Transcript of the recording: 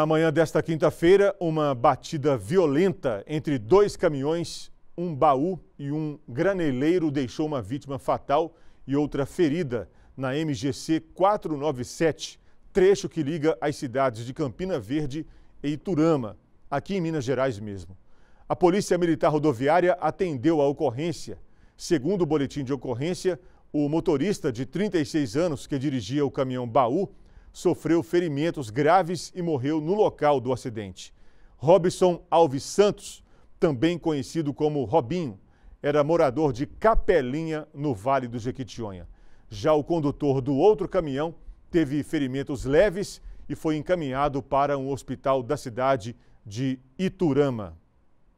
Na manhã desta quinta-feira, uma batida violenta entre dois caminhões, um baú e um graneleiro deixou uma vítima fatal e outra ferida na MGC 497, trecho que liga as cidades de Campina Verde e Iturama, aqui em Minas Gerais mesmo. A Polícia Militar Rodoviária atendeu a ocorrência. Segundo o boletim de ocorrência, o motorista de 36 anos que dirigia o caminhão baú sofreu ferimentos graves e morreu no local do acidente. Robson Alves Santos, também conhecido como Robinho, era morador de Capelinha, no Vale do Jequitinhonha. Já o condutor do outro caminhão teve ferimentos leves e foi encaminhado para um hospital da cidade de Iturama.